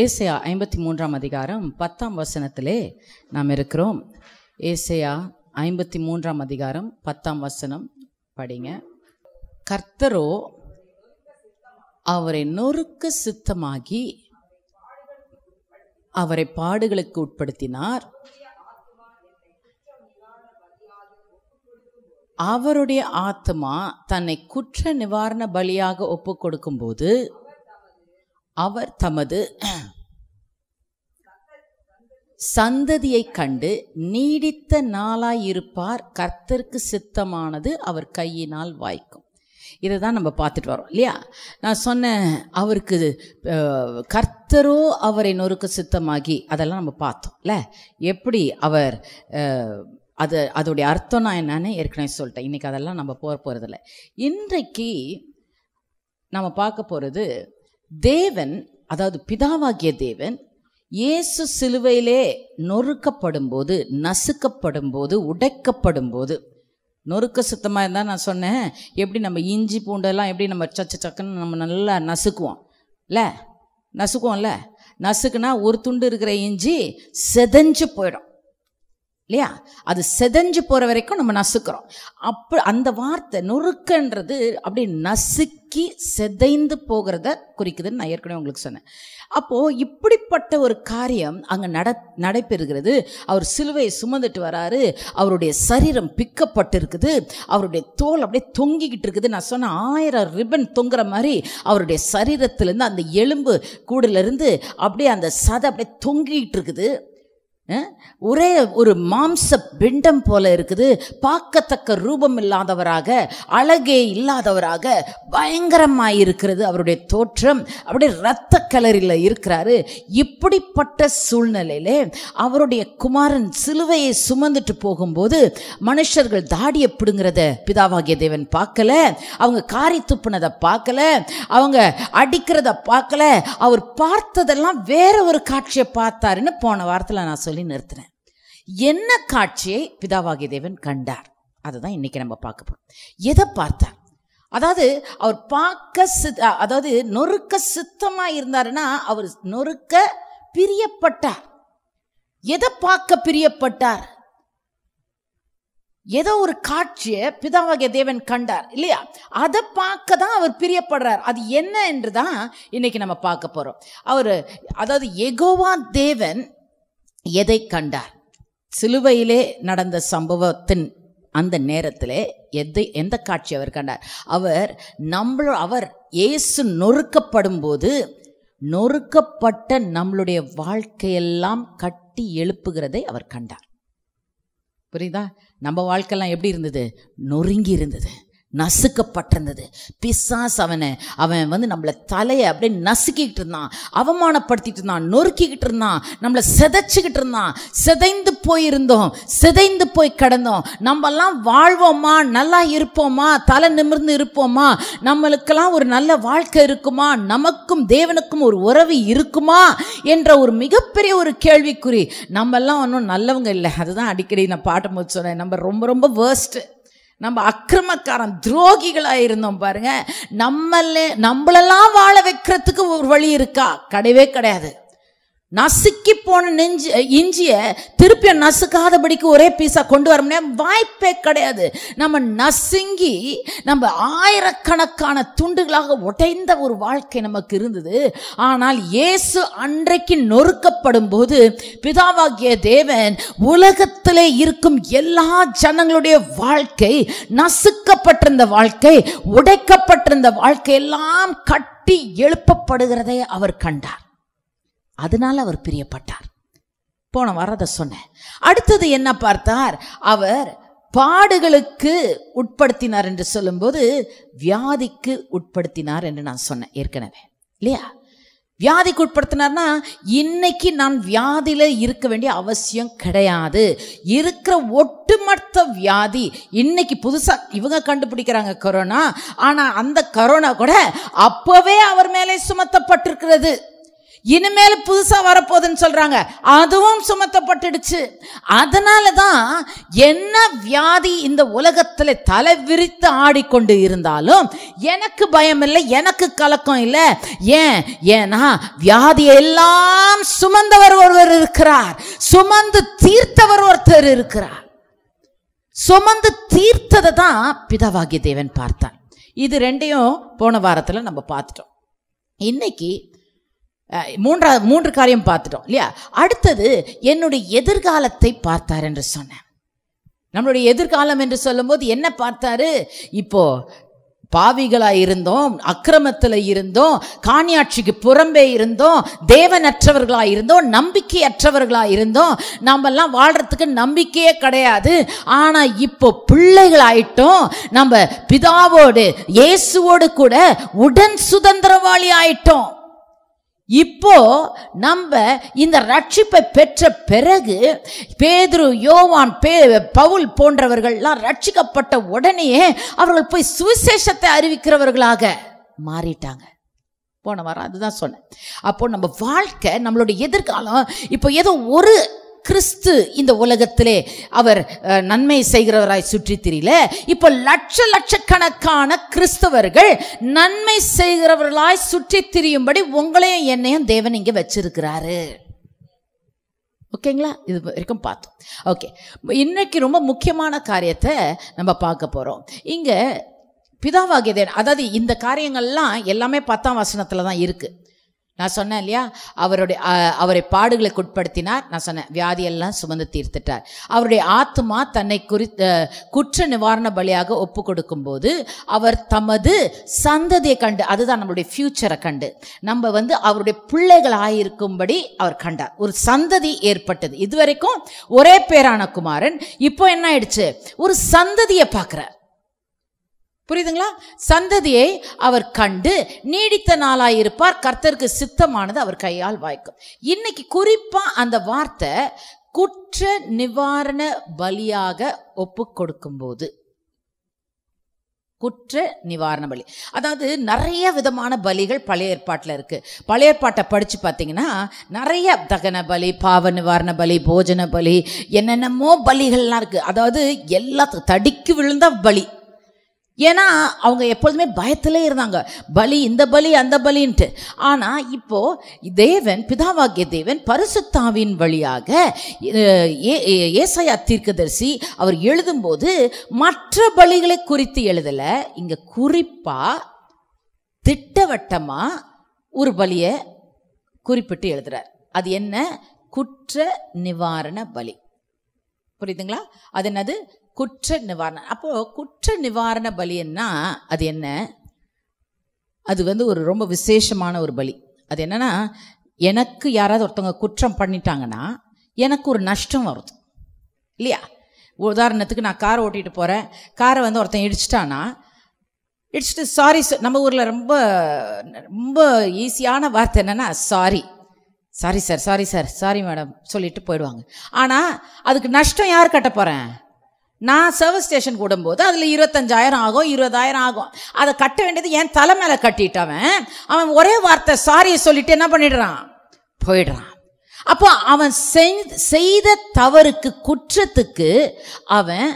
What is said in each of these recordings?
ஏசையா ஐம்பத்தி மூன்றாம் அதிகாரம் பத்தாம் வசனத்திலே நாம் இருக்கிறோம் ஏசையா ஐம்பத்தி மூன்றாம் அதிகாரம் பத்தாம் வசனம் படிங்க கர்த்தரோ அவரை நொறுக்க சித்தமாகி அவரை பாடுகளுக்கு உட்படுத்தினார் அவருடைய ஆத்மா தன்னை குற்ற நிவாரண பலியாக ஒப்புக் கொடுக்கும் போது அவர் தமது சந்ததியை கண்டு நீடித்த நாளாயிருப்பார் கர்த்தருக்கு சித்தமானது அவர் கையினால் வாய்க்கும் இதை தான் நம்ம பார்த்துட்டு வரோம் இல்லையா நான் சொன்னேன் அவருக்கு கர்த்தரோ அவரை நொறுக்க சித்தமாகி அதெல்லாம் நம்ம பார்த்தோம் இல்லை எப்படி அவர் அது அதோடைய அர்த்தம் நான் என்னன்னு ஏற்கனவே சொல்லிட்டேன் இன்றைக்கி அதெல்லாம் நம்ம போக போகிறதில்ல இன்றைக்கு நம்ம பார்க்க போகிறது தேவன் அதாவது பிதாவாகிய தேவன் இயேசு சிலுவையிலே நொறுக்கப்படும் போது நசுக்கப்படும் போது உடைக்கப்படும் போது நொறுக்க சுத்தமாக இருந்தால் நான் சொன்னேன் எப்படி நம்ம இஞ்சி பூண்டெல்லாம் எப்படி நம்ம சச்ச சக்குன்னு நம்ம நல்லா நசுக்குவோம் இல்லை நசுக்குவோம்ல நசுக்குனா ஒரு துண்டு இருக்கிற இஞ்சி செதஞ்சு போயிடும் இல்லையா அது செதஞ்சு போகிற வரைக்கும் நம்ம நசுக்கிறோம் அப்போ அந்த வார்த்தை நொறுக்கன்றது அப்படி நசுக்கி செதைந்து போகிறத குறிக்குதுன்னு நான் ஏற்கனவே உங்களுக்கு சொன்னேன் அப்போது இப்படிப்பட்ட ஒரு காரியம் அங்கே நட நடைபெறுகிறது அவர் சிலுவையை சுமந்துட்டு வராரு அவருடைய சரீரம் பிக்கப்பட்டு இருக்குது அவருடைய தோல் அப்படியே தொங்கிக்கிட்டு இருக்குது நான் சொன்ன ஆயிரம் ரிபன் தொங்குற மாதிரி அவருடைய சரீரத்திலேருந்து அந்த எலும்பு கூடிலிருந்து அப்படியே அந்த சதை அப்படியே தொங்கிக்கிட்டு இருக்குது ஒரே ஒரு மாம்ச பிண்டம் போல இருக்குது பார்க்கத்தக்க ரூபம் இல்லாதவராக அழகே இல்லாதவராக பயங்கரமாக இருக்கிறது அவருடைய தோற்றம் அப்படியே இரத்த கலரில் இருக்கிறாரு இப்படிப்பட்ட சூழ்நிலையிலே அவருடைய குமாரன் சிலுவையை சுமந்துட்டு போகும்போது மனுஷர்கள் தாடிய பிடுங்கிறத பிதாவாகிய தேவன் பார்க்கல அவங்க காரி துப்புனதை பார்க்கல அவங்க அடிக்கிறத பார்க்கல அவர் பார்த்ததெல்லாம் வேற ஒரு காட்சியை பார்த்தாருன்னு போன வாரத்தில் நான் சொல்லி சொல்லி நிறுத்தினேன் என்ன காட்சியை பிதாவாகிய தேவன் கண்டார் தான் இன்றைக்கி நம்ம பார்க்க போகிறோம் எதை பார்த்தார் அதாவது அவர் பார்க்க சித் அதாவது நொறுக்க சித்தமாக இருந்தாருன்னா அவர் நொறுக்க பிரியப்பட்டார் எதை பார்க்க பிரியப்பட்டார் ஏதோ ஒரு காட்சியை பிதாவாகிய தேவன் கண்டார் இல்லையா அதை பார்க்க தான் அவர் பிரியப்படுறார் அது என்ன என்று தான் இன்னைக்கு நம்ம பார்க்க போகிறோம் அவர் அதாவது எகோவா தேவன் எதை கண்டார் சிலுவையிலே நடந்த சம்பவத்தின் அந்த நேரத்தில் எதை எந்த காட்சி அவர் கண்டார் அவர் நம்மளோ அவர் இயேசு நொறுக்கப்படும் போது நொறுக்கப்பட்ட நம்மளுடைய வாழ்க்கையெல்லாம் கட்டி எழுப்புகிறதை அவர் கண்டார் புரியுதா நம்ம வாழ்க்கையெல்லாம் எப்படி இருந்தது நொறுங்கி இருந்தது நசுக்கப்பட்டிருந்தது பிசாஸ் அவனை அவன் வந்து நம்மளை தலையை அப்படியே நசுக்கிக்கிட்டு இருந்தான் அவமானப்படுத்திட்டு இருந்தான் நொறுக்கிக்கிட்டு இருந்தான் நம்மளை செதைச்சிக்கிட்டு இருந்தான் செதைந்து போயிருந்தோம் செதைந்து போய் கிடந்தோம் நம்மெல்லாம் வாழ்வோமா நல்லா இருப்போமா தலை நிமிர்ந்து இருப்போமா நம்மளுக்கெல்லாம் ஒரு நல்ல வாழ்க்கை இருக்குமா நமக்கும் தேவனுக்கும் ஒரு உறவு இருக்குமா என்ற ஒரு மிகப்பெரிய ஒரு கேள்விக்குறி நம்மெல்லாம் ஒன்றும் நல்லவங்க இல்லை அதுதான் அடிக்கடி நான் பாட்டும் போது சொன்னேன் நம்ம ரொம்ப ரொம்ப வேர்ஸ்ட்டு நம்ம அக்கிரமக்காரன் துரோகிகளாக இருந்தோம் பாருங்க நம்மளே நம்மளெல்லாம் வாழ வைக்கிறதுக்கு ஒரு வழி இருக்கா கிடையவே கிடையாது நசுக்கி போன நெஞ்சு இஞ்சிய திருப்பி நசுக்காதபடிக்கு ஒரே பீஸா கொண்டு வர முடியாது வாய்ப்பே கிடையாது நம்ம நசுங்கி நம்ம ஆயிரக்கணக்கான துண்டுகளாக உடைந்த ஒரு வாழ்க்கை நமக்கு இருந்தது ஆனால் இயேசு அன்றைக்கு நொறுக்கப்படும் போது பிதாவாகிய தேவன் உலகத்திலே இருக்கும் எல்லா ஜனங்களுடைய வாழ்க்கை நசுக்கப்பட்டிருந்த வாழ்க்கை உடைக்கப்பட்டிருந்த வாழ்க்கை எல்லாம் கட்டி எழுப்பப்படுகிறதை அவர் கண்டார் அதனால அவர் பிரியப்பட்டார் போன வாரம் அதை சொன்னேன் அடுத்தது என்ன பார்த்தார் அவர் பாடுகளுக்கு உட்படுத்தினார் என்று சொல்லும்போது வியாதிக்கு உட்படுத்தினார் என்று நான் சொன்னேன் ஏற்கனவே இல்லையா வியாதிக்கு உட்படுத்தினார்னா இன்னைக்கு நான் வியாதியில் இருக்க வேண்டிய அவசியம் கிடையாது இருக்கிற ஒட்டுமொத்த வியாதி இன்னைக்கு புதுசாக இவங்க கண்டுபிடிக்கிறாங்க கொரோனா ஆனால் அந்த கொரோனா கூட அப்போவே அவர் மேலே சுமத்தப்பட்டிருக்கிறது இனிமேல் புதுசாக வரப்போகுதுன்னு சொல்கிறாங்க அதுவும் சுமத்தப்பட்டுடுச்சு அதனால தான் என்ன வியாதி இந்த உலகத்தில் தலை விரித்து ஆடிக்கொண்டு இருந்தாலும் எனக்கு பயம் இல்லை எனக்கு கலக்கம் இல்லை ஏன் ஏன்னா வியாதியை எல்லாம் சுமந்தவர் ஒருவர் இருக்கிறார் சுமந்து தீர்த்தவர் ஒருத்தர் இருக்கிறார் சுமந்து தீர்த்ததை தான் பிதாவாகிய தேவன் பார்த்தான் இது ரெண்டையும் போன வாரத்தில் நம்ம பார்த்துட்டோம் இன்னைக்கு மூன்றாவது மூன்று காரியம் பார்த்துட்டோம் இல்லையா அடுத்தது என்னுடைய எதிர்காலத்தை பார்த்தார் என்று சொன்னேன் நம்மளுடைய எதிர்காலம் என்று சொல்லும்போது என்ன பார்த்தாரு இப்போ பாவிகளாக இருந்தோம் அக்கிரமத்தில் இருந்தோம் காணியாட்சிக்கு புறம்பே இருந்தோம் தேவனற்றவர்களாக இருந்தோம் நம்பிக்கையற்றவர்களாக இருந்தோம் நம்மெல்லாம் வாழ்கிறதுக்கு நம்பிக்கையே கிடையாது ஆனால் இப்போ பிள்ளைகளாயிட்டோம் நம்ம பிதாவோடு இயேசுவோடு கூட உடன் சுதந்திரவாளி ஆயிட்டோம் இப்போ நம்ம இந்த ரட்சிப்பை பெற்ற பிறகு பேதுரு யோவான் பே பவுல் போன்றவர்கள்லாம் ரட்சிக்கப்பட்ட உடனேயே அவர்கள் போய் சுவிசேஷத்தை அறிவிக்கிறவர்களாக மாறிட்டாங்க போன வாரம் அதுதான் சொன்னேன் அப்போ நம்ம வாழ்க்கை நம்மளுடைய எதிர்காலம் இப்போ ஏதோ ஒரு கிறிஸ்து இந்த உலகத்திலே அவர் நன்மை செய்கிறவராய் சுற்றி தெரியல இப்போ லட்ச லட்சக்கணக்கான கிறிஸ்தவர்கள் நன்மை செய்கிறவர்களாய் சுற்றி திரியும்படி உங்களையும் என்னையும் தேவன் இங்கே வச்சிருக்கிறாரு ஓகேங்களா இது வரைக்கும் பார்த்தோம் ஓகே இன்னைக்கு ரொம்ப முக்கியமான காரியத்தை நம்ம பார்க்க போகிறோம் இங்கே பிதாவாகிய அதாவது இந்த காரியங்கள்லாம் எல்லாமே பத்தாம் வசனத்தில் தான் இருக்குது நான் சொன்னேன் இல்லையா அவருடைய அவரை பாடுகளுக்கு உட்படுத்தினார் நான் சொன்னேன் வியாதியெல்லாம் சுமந்து தீர்த்துட்டார் அவருடைய ஆத்மா தன்னை குறித்த குற்ற நிவாரண பலியாக ஒப்பு கொடுக்கும்போது அவர் தமது சந்ததியை கண்டு அதுதான் நம்மளுடைய ஃப்யூச்சரை கண்டு நம்ம வந்து அவருடைய பிள்ளைகள் ஆகியிருக்கும்படி அவர் கண்டார் ஒரு சந்ததி ஏற்பட்டது இதுவரைக்கும் ஒரே பேரான குமாரன் இப்போ என்ன ஆயிடுச்சு ஒரு சந்ததியை பார்க்குறார் புரியுதுங்களா சந்ததியை அவர் கண்டு நீடித்த நாளாக இருப்பார் கர்த்தருக்கு சித்தமானது அவர் கையால் வாய்க்கும் இன்னைக்கு குறிப்பாக அந்த வார்த்தை குற்ற நிவாரண பலியாக ஒப்பு கொடுக்கும்போது குற்ற நிவாரண பலி அதாவது நிறைய விதமான பலிகள் பழைய ஏற்பாட்டில் இருக்குது பழைய ஏற்பாட்டை படித்து பார்த்தீங்கன்னா நிறைய தகன பலி பாவ நிவாரண பலி போஜன பலி என்னென்னமோ பலிகள்லாம் இருக்குது அதாவது எல்லாத்துக்கும் தடிக்கு விழுந்த பலி ஏன்னா அவங்க எப்பொழுதுமே பயத்திலே இருந்தாங்க பலி இந்த பலி அந்த பலின்ட்டு ஆனால் இப்போது தேவன் பிதாவாகிய தேவன் பரிசுத்தாவின் வழியாக ஏசையா தீர்க்கதரிசி அவர் எழுதும்போது மற்ற பலிகளை குறித்து எழுதலை இங்கே குறிப்பாக திட்டவட்டமாக ஒரு பலியை குறிப்பிட்டு எழுதுகிறார் அது என்ன குற்ற நிவாரண பலி புரியுதுங்களா அது என்னது குற்ற நிவாரணம் அப்போது குற்ற நிவாரண பலின்னா அது என்ன அது வந்து ஒரு ரொம்ப விசேஷமான ஒரு பலி அது என்னென்னா எனக்கு யாராவது ஒருத்தவங்க குற்றம் பண்ணிட்டாங்கன்னா எனக்கு ஒரு நஷ்டம் வருது இல்லையா உதாரணத்துக்கு நான் காரை ஓட்டிகிட்டு போகிறேன் காரை வந்து ஒருத்தன் இடிச்சிட்டானா இடிச்சிட்டு சாரி நம்ம ஊரில் ரொம்ப ரொம்ப ஈஸியான வார்த்தை என்னென்னா sorry sorry sir sorry sir sorry madam சொல்லிட்டு போயிடுவாங்க ஆனால் அதுக்கு நஷ்டம் யார் கட்ட போகிறேன் நான் சர்வீஸ் ஸ்டேஷன் கூடும்போது அதில் இருபத்தஞ்சாயிரம் ஆகும் இருபதாயிரம் ஆகும் அதை கட்ட வேண்டியது என் தலை மேலே கட்டிட்டவன் அவன் ஒரே வார்த்தை சாரியை சொல்லிட்டு என்ன பண்ணிடுறான் போயிடுறான் அப்போ அவன் செய்த தவறுக்கு குற்றத்துக்கு அவன்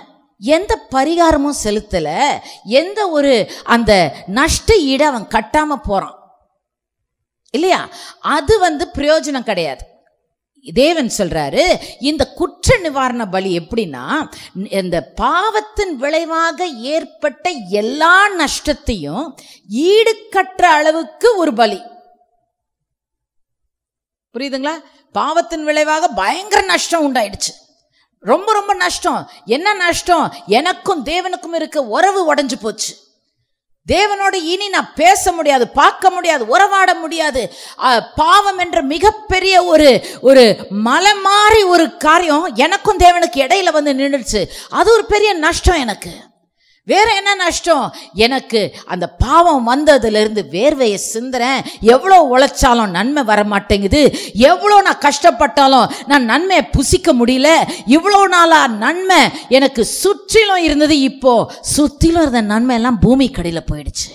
எந்த பரிகாரமும் செலுத்தலை எந்த ஒரு அந்த நஷ்ட ஈடை அவன் கட்டாமல் போகிறான் இல்லையா அது வந்து பிரயோஜனம் கிடையாது தேவன் சொல்கிறாரு இந்த குற்ற நிவாரண பலி எப்படின்னா இந்த பாவத்தின் விளைவாக ஏற்பட்ட எல்லா நஷ்டத்தையும் ஈடுகற்ற அளவுக்கு ஒரு பலி புரியுதுங்களா பாவத்தின் விளைவாக பயங்கர நஷ்டம் உண்டாயிடுச்சு ரொம்ப ரொம்ப நஷ்டம் என்ன நஷ்டம் எனக்கும் தேவனுக்கும் இருக்க உறவு உடஞ்சு போச்சு தேவனோடு இனி நான் பேச முடியாது பார்க்க முடியாது உறவாட முடியாது பாவம் என்ற மிகப்பெரிய ஒரு ஒரு மலை மாறி ஒரு காரியம் எனக்கும் தேவனுக்கு இடையில வந்து நின்றுச்சு அது ஒரு பெரிய நஷ்டம் எனக்கு வேற என்ன நஷ்டம் எனக்கு அந்த பாவம் வந்ததுலேருந்து வேர்வையை சிந்துறேன் எவ்வளோ உழைச்சாலும் நன்மை வர மாட்டேங்குது எவ்வளோ நான் கஷ்டப்பட்டாலும் நான் நன்மையை புசிக்க முடியல இவ்வளோ நாளாக நன்மை எனக்கு சுற்றிலும் இருந்தது இப்போ சுற்றிலும் இருந்த நன்மை எல்லாம் பூமி கடையில் போயிடுச்சு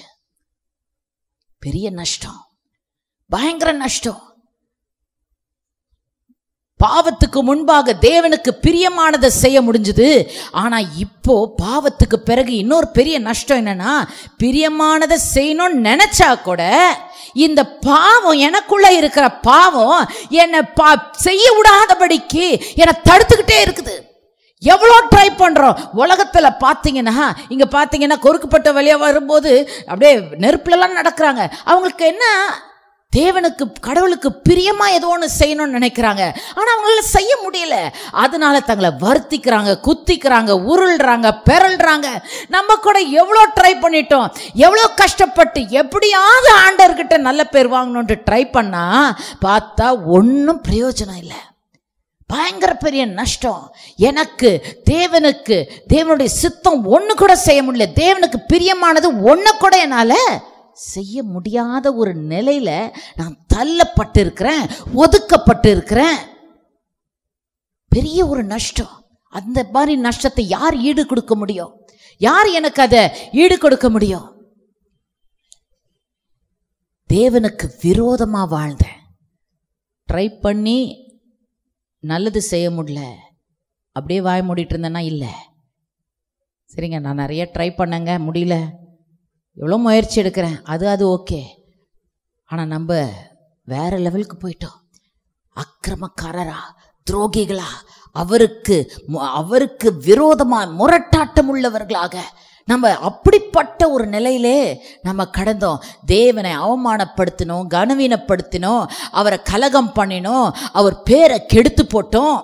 பெரிய நஷ்டம் பயங்கர நஷ்டம் பாவத்துக்கு முன்பாக தேவனுக்கு பிரியமானதை செய்ய முடிஞ்சுது ஆனால் இப்போ பாவத்துக்கு பிறகு இன்னொரு பெரிய நஷ்டம் என்னன்னா பிரியமானதை செய்யணும்னு நினச்சா கூட இந்த பாவம் எனக்குள்ள இருக்கிற பாவம் என்னை பா செய்ய விடாதபடிக்கு என்னை தடுத்துக்கிட்டே இருக்குது எவ்வளோ ட்ரை பண்ணுறோம் உலகத்தில் பார்த்தீங்கன்னா இங்கே பார்த்தீங்கன்னா கொறுக்கப்பட்ட வழியாக வரும்போது அப்படியே நெருப்புலலாம் நடக்கிறாங்க அவங்களுக்கு என்ன தேவனுக்கு கடவுளுக்கு பிரியமாக ஏதோ ஒன்று செய்யணும்னு நினைக்கிறாங்க ஆனால் அவங்களால செய்ய முடியல அதனால தங்களை வருத்திக்கிறாங்க குத்திக்கிறாங்க உருள்றாங்க பெறல்றாங்க நம்ம கூட எவ்வளோ ட்ரை பண்ணிட்டோம் எவ்வளோ கஷ்டப்பட்டு எப்படியாவது ஆண்டர்கிட்ட நல்ல பேர் வாங்கணுன்ட்டு ட்ரை பண்ணால் பார்த்தா ஒன்றும் பிரயோஜனம் இல்லை பயங்கர பெரிய நஷ்டம் எனக்கு தேவனுக்கு தேவனுடைய சித்தம் ஒன்று கூட செய்ய முடியல தேவனுக்கு பிரியமானது ஒன்று கூட என்னால் செய்ய முடியாத ஒரு நிலையில் நான் தள்ளப்பட்டு இருக்கிறேன் ஒதுக்கப்பட்டு இருக்கிறேன் பெரிய ஒரு நஷ்டம் அந்த மாதிரி நஷ்டத்தை யார் ஈடு கொடுக்க முடியும் யார் எனக்கு அதை ஈடு கொடுக்க முடியும் தேவனுக்கு விரோதமாக வாழ்ந்த ட்ரை பண்ணி நல்லது செய்ய முடியல அப்படியே வாய் மூடிட்டு இருந்தேன்னா இல்லை சரிங்க நான் நிறைய ட்ரை பண்ணங்க முடியல எவ்வளோ முயற்சி எடுக்கிறேன் அது அது ஓகே ஆனால் நம்ம வேறு லெவலுக்கு போயிட்டோம் அக்கிரமக்காரரா துரோகிகளா அவருக்கு அவருக்கு விரோதமாக முரட்டாட்டம் உள்ளவர்களாக நம்ம அப்படிப்பட்ட ஒரு நிலையிலே நம்ம கடந்தோம் தேவனை அவமானப்படுத்தினோம் கனவீனப்படுத்தினோம் அவரை கலகம் பண்ணினோம் அவர் பேரை கெடுத்து போட்டோம்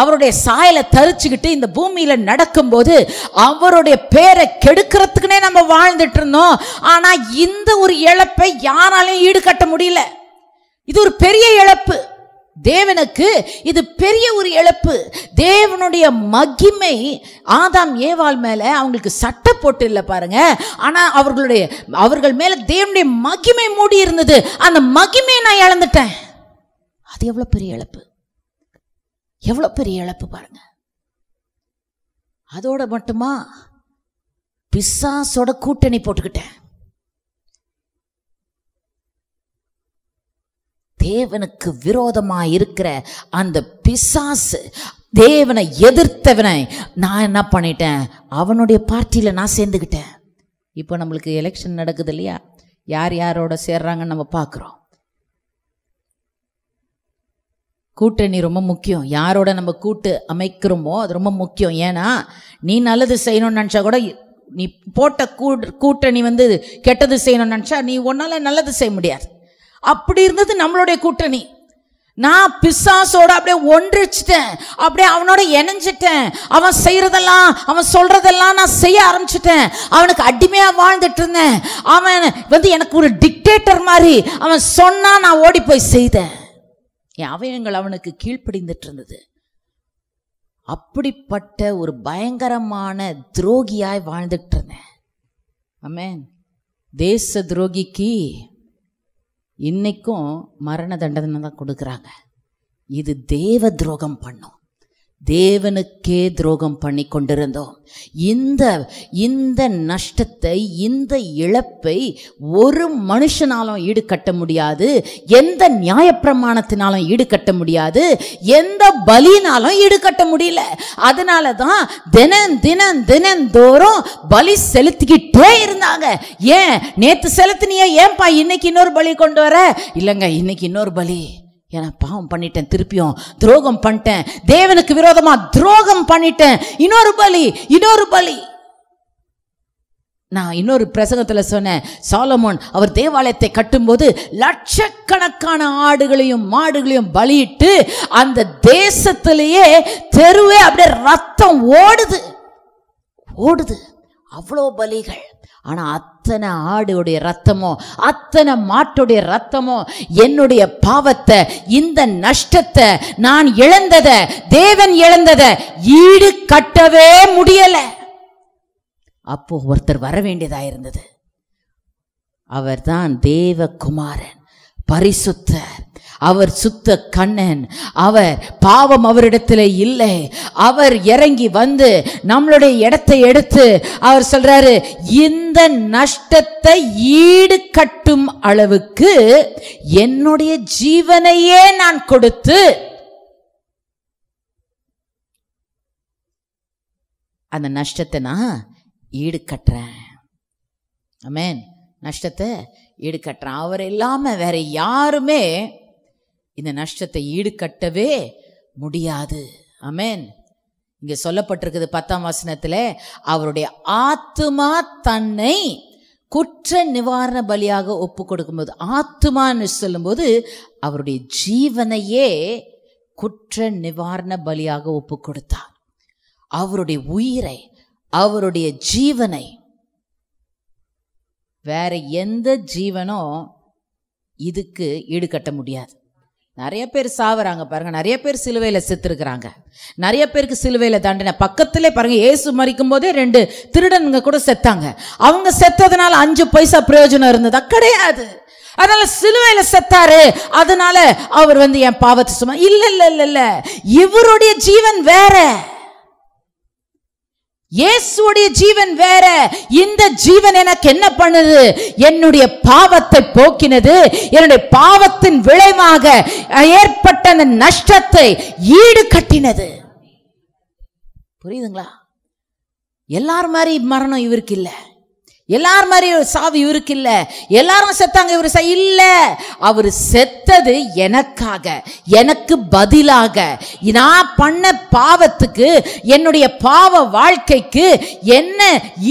அவருடைய சாயலை தரிச்சுக்கிட்டு இந்த பூமியில் நடக்கும்போது அவருடைய பேரை கெடுக்கிறதுக்குனே நம்ம வாழ்ந்துட்டு இருந்தோம் ஆனால் இந்த ஒரு இழப்பை யாராலையும் ஈடுகட்ட முடியல இது ஒரு பெரிய இழப்பு தேவனுக்கு இது பெரிய ஒரு இழப்பு தேவனுடைய மகிமை ஆதாம் ஏவாள் மேலே அவங்களுக்கு சட்டை போட்டு இல்லை பாருங்க ஆனால் அவர்களுடைய அவர்கள் மேலே தேவனுடைய மகிமை மூடி இருந்தது அந்த மகிமையை நான் இழந்துட்டேன் அது எவ்வளோ பெரிய இழப்பு எவ்வளோ பெரிய இழப்பு பாருங்க அதோட மட்டுமா பிசாசோட கூட்டணி போட்டுக்கிட்டேன் தேவனுக்கு விரோதமாக இருக்கிற அந்த பிசாசு தேவனை எதிர்த்தவனை நான் என்ன பண்ணிட்டேன் அவனுடைய பார்ட்டியில் நான் சேர்ந்துக்கிட்டேன் இப்போ நம்மளுக்கு எலெக்ஷன் நடக்குது இல்லையா யார் யாரோட சேர்றாங்கன்னு நம்ம பார்க்குறோம் கூட்டணி ரொம்ப முக்கியம் யாரோட நம்ம கூட்டு அமைக்கிறோமோ அது ரொம்ப முக்கியம் ஏன்னா நீ நல்லது செய்யணும்னு நினச்சா கூட நீ போட்ட கூட்டணி வந்து கெட்டது செய்யணும்னு நினச்சா நீ ஒன்றால் நல்லது செய்ய முடியாது அப்படி இருந்தது நம்மளுடைய கூட்டணி நான் பிசாசோட அப்படியே ஒன்றிச்சிட்டேன் அப்படியே அவனோட இணைஞ்சிட்டேன் அவன் செய்கிறதெல்லாம் அவன் சொல்கிறதெல்லாம் நான் செய்ய ஆரம்பிச்சிட்டேன் அவனுக்கு அடிமையாக வாழ்ந்துட்டு இருந்தேன் அவன் வந்து எனக்கு ஒரு டிக்டேட்டர் மாதிரி அவன் சொன்னால் நான் ஓடி போய் செய்தேன் என் அவயங்கள் அவனுக்கு கீழ்ப்படிந்துட்டு இருந்தது அப்படிப்பட்ட ஒரு பயங்கரமான துரோகியாய் வாழ்ந்துட்டு இருந்தேன் ஆமேன் தேச துரோகிக்கு இன்னைக்கும் மரண தண்டனை தான் கொடுக்குறாங்க இது தேவ துரோகம் பண்ணும் தேவனுக்கே துரோகம் பண்ணி கொண்டிருந்தோம் இந்த இந்த நஷ்டத்தை இந்த இழப்பை ஒரு மனுஷனாலும் ஈடுகட்ட முடியாது எந்த நியாயப்பிரமாணத்தினாலும் ஈடுகட்ட முடியாது எந்த பலினாலும் ஈடுகட்ட முடியல அதனால தான் தினம் தினம் தினந்தோறும் பலி செலுத்திக்கிட்டே இருந்தாங்க ஏன் நேற்று செலுத்தினியா ஏன்பா இன்னைக்கு இன்னொரு பலி கொண்டு வர இல்லைங்க இன்னைக்கு இன்னொரு பலி ஏன்னா பாவம் பண்ணிட்டேன் திருப்பியும் துரோகம் பண்ணிட்டேன் தேவனுக்கு விரோதமாக துரோகம் பண்ணிட்டேன் இன்னொரு பலி இன்னொரு பலி நான் இன்னொரு பிரசங்கத்தில் சொன்னேன் சாலமோன் அவர் தேவாலயத்தை கட்டும்போது லட்சக்கணக்கான ஆடுகளையும் மாடுகளையும் பலியிட்டு அந்த தேசத்திலேயே தெருவே அப்படியே ரத்தம் ஓடுது ஓடுது அவ்வளோ பலிகள் ஆனால் அத்தனை ஆடுடைய ரத்தமோ அத்தனை மாட்டுடைய ரத்தமோ என்னுடைய பாவத்தை இந்த நஷ்டத்தை நான் இழந்தத தேவன் இழந்தத ஈடு கட்டவே முடியலை அப்போ ஒருத்தர் வர வேண்டியதாக இருந்தது அவர்தான் தேவகுமாரன் பரிசுத்தர் அவர் சுத்த கண்ணன் அவர் பாவம் அவரிடத்தில் இல்லை அவர் இறங்கி வந்து நம்மளுடைய இடத்தை எடுத்து அவர் சொல்றாரு இந்த நஷ்டத்தை ஈடு கட்டும் அளவுக்கு என்னுடைய ஜீவனையே நான் கொடுத்து அந்த நஷ்டத்தை நான் ஈடு கட்டுறேன் அமேன் நஷ்டத்தை கட்டுறேன் அவர் இல்லாம வேற யாருமே இந்த நஷ்டத்தை ஈடுகட்டவே முடியாது அமேன் இங்கே சொல்லப்பட்டிருக்குது பத்தாம் வசனத்தில் அவருடைய ஆத்துமா தன்னை குற்ற நிவாரண பலியாக ஒப்பு கொடுக்கும்போது ஆத்துமான்னு சொல்லும்போது அவருடைய ஜீவனையே குற்ற நிவாரண பலியாக ஒப்பு கொடுத்தார் அவருடைய உயிரை அவருடைய ஜீவனை வேற எந்த ஜீவனும் இதுக்கு ஈடுகட்ட முடியாது நிறைய பேர் சாவுறாங்க பாருங்க நிறைய பேர் சிலுவையில் செத்துருக்குறாங்க நிறைய பேருக்கு சிலுவையில் தாண்டின பக்கத்திலே பாருங்க ஏசு மறிக்கும் போதே ரெண்டு திருடனுங்க கூட செத்தாங்க அவங்க செத்ததுனால அஞ்சு பைசா பிரயோஜனம் இருந்ததா கிடையாது அதனால சிலுவையில செத்தாரு அதனால அவர் வந்து என் பாவத்தை சும்மா இல்லை இல்லை இல்லை இல்லை இவருடைய ஜீவன் வேற இயேசுடைய ஜீவன் வேற இந்த ஜீவன் எனக்கு என்ன பண்ணுது என்னுடைய பாவத்தை போக்கினது என்னுடைய பாவத்தின் விளைவாக ஏற்பட்ட அந்த நஷ்டத்தை ஈடு கட்டினது புரியுதுங்களா எல்லார் மாதிரி மரணம் இவருக்கு இல்லை எல்லார் மாதிரி ஒரு சாவு இவருக்கு இல்லை எல்லாரும் செத்தாங்க இவர் இல்லை அவர் செத்தது எனக்காக எனக்கு பதிலாக நான் பண்ண பாவத்துக்கு என்னுடைய பாவ வாழ்க்கைக்கு என்ன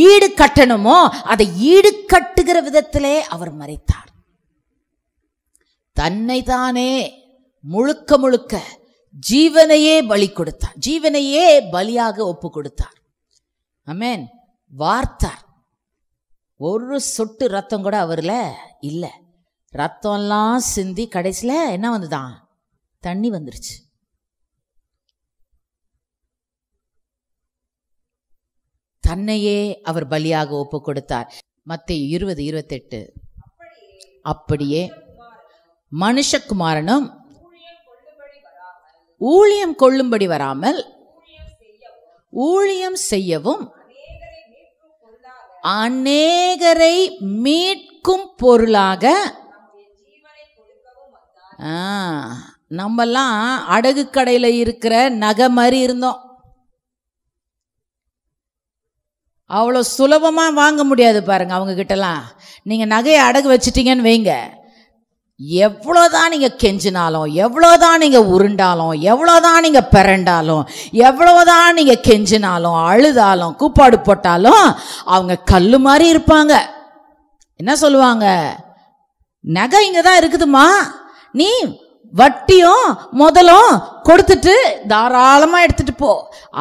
ஈடு கட்டணுமோ அதை ஈடு கட்டுகிற விதத்திலே அவர் மறைத்தார் தன்னை தானே முழுக்க முழுக்க ஜீவனையே பலி கொடுத்தார் ஜீவனையே பலியாக ஒப்பு கொடுத்தார் அமேன் வார்த்தார் ஒரு சொட்டு ரத்தம் கூட அவரில் இல்லை ரத்தம்லாம் சிந்தி கடைசியில் என்ன வந்துதான் தண்ணி வந்துருச்சு தன்னையே அவர் பலியாக ஒப்பு கொடுத்தார் மத்திய இருபது இருபத்தெட்டு அப்படியே மனுஷகுமாரனும் ஊழியம் கொள்ளும்படி வராமல் ஊழியம் செய்யவும் அநேகரை மீட்கும் பொருளாக நம்மெல்லாம் அடகு கடையில் இருக்கிற நகை மாதிரி இருந்தோம் அவ்வளோ சுலபமாக வாங்க முடியாது பாருங்கள் அவங்க கிட்டலாம் நீங்கள் நகையை அடகு வச்சிட்டீங்கன்னு வைங்க எவ்வளோதான் நீங்கள் கெஞ்சினாலும் எவ்வளோதான் நீங்கள் உருண்டாலும் எவ்வளோதான் நீங்கள் பிறண்டாலும் எவ்வளோதான் நீங்கள் கெஞ்சினாலும் அழுதாலும் கூப்பாடு போட்டாலும் அவங்க கல் மாதிரி இருப்பாங்க என்ன சொல்லுவாங்க நகை இங்கே தான் இருக்குதுமா நீ வட்டியும் முதலும் கொடுத்துட்டு தாராளமாக எடுத்துகிட்டு போ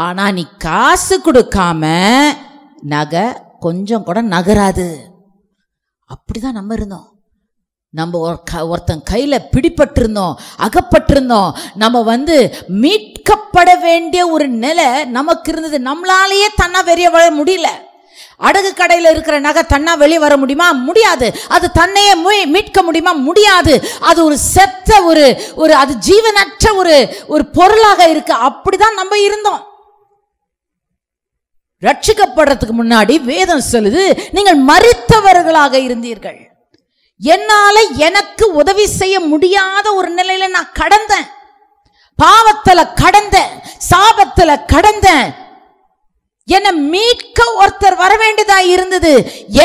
ஆனால் நீ காசு கொடுக்காம நகை கொஞ்சம் கூட நகராது அப்படி தான் நம்ம இருந்தோம் நம்ம ஒரு க ஒருத்தன் கையில் பிடிப்பட்டிருந்தோம் அகப்பட்டிருந்தோம் நம்ம வந்து மீட்கப்பட வேண்டிய ஒரு நிலை நமக்கு இருந்தது நம்மளாலேயே தன்னா வெளியே வர முடியல அடகு கடையில் இருக்கிற நகை தன்னா வெளியே வர முடியுமா முடியாது அது தன்னையே மீட்க முடியுமா முடியாது அது ஒரு செத்த ஒரு ஒரு அது ஜீவனற்ற ஒரு ஒரு பொருளாக இருக்கு அப்படிதான் நம்ம இருந்தோம் ரட்சிக்கப்படுறதுக்கு முன்னாடி வேதம் சொல்லுது நீங்கள் மறித்தவர்களாக இருந்தீர்கள் என்னால எனக்கு உதவி செய்ய முடியாத ஒரு நிலையில நான் கடந்தேன் பாவத்துல கடந்த சாபத்துல கடந்த என்னை மீட்க ஒருத்தர் வர வேண்டியதா இருந்தது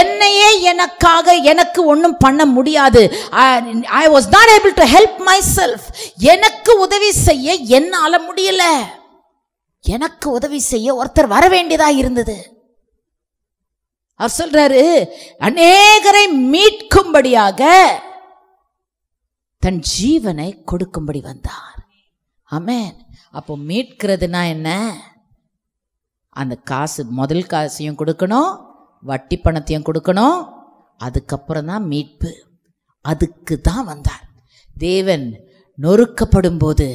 என்னையே எனக்காக எனக்கு ஒன்றும் பண்ண முடியாது I was not able to help myself எனக்கு உதவி செய்ய என்னால் முடியல எனக்கு உதவி செய்ய ஒருத்தர் வர வேண்டியதா இருந்தது அவர் சொல்றாரு அநேகரை மீட்கும்படியாக தன் ஜீவனை கொடுக்கும்படி வந்தார் ஆமேன் அப்போ மீட்கிறதுனா என்ன அந்த காசு முதல் காசையும் கொடுக்கணும் வட்டி பணத்தையும் கொடுக்கணும் அதுக்கப்புறம் தான் மீட்பு அதுக்கு தான் வந்தார் தேவன் நொறுக்கப்படும் போது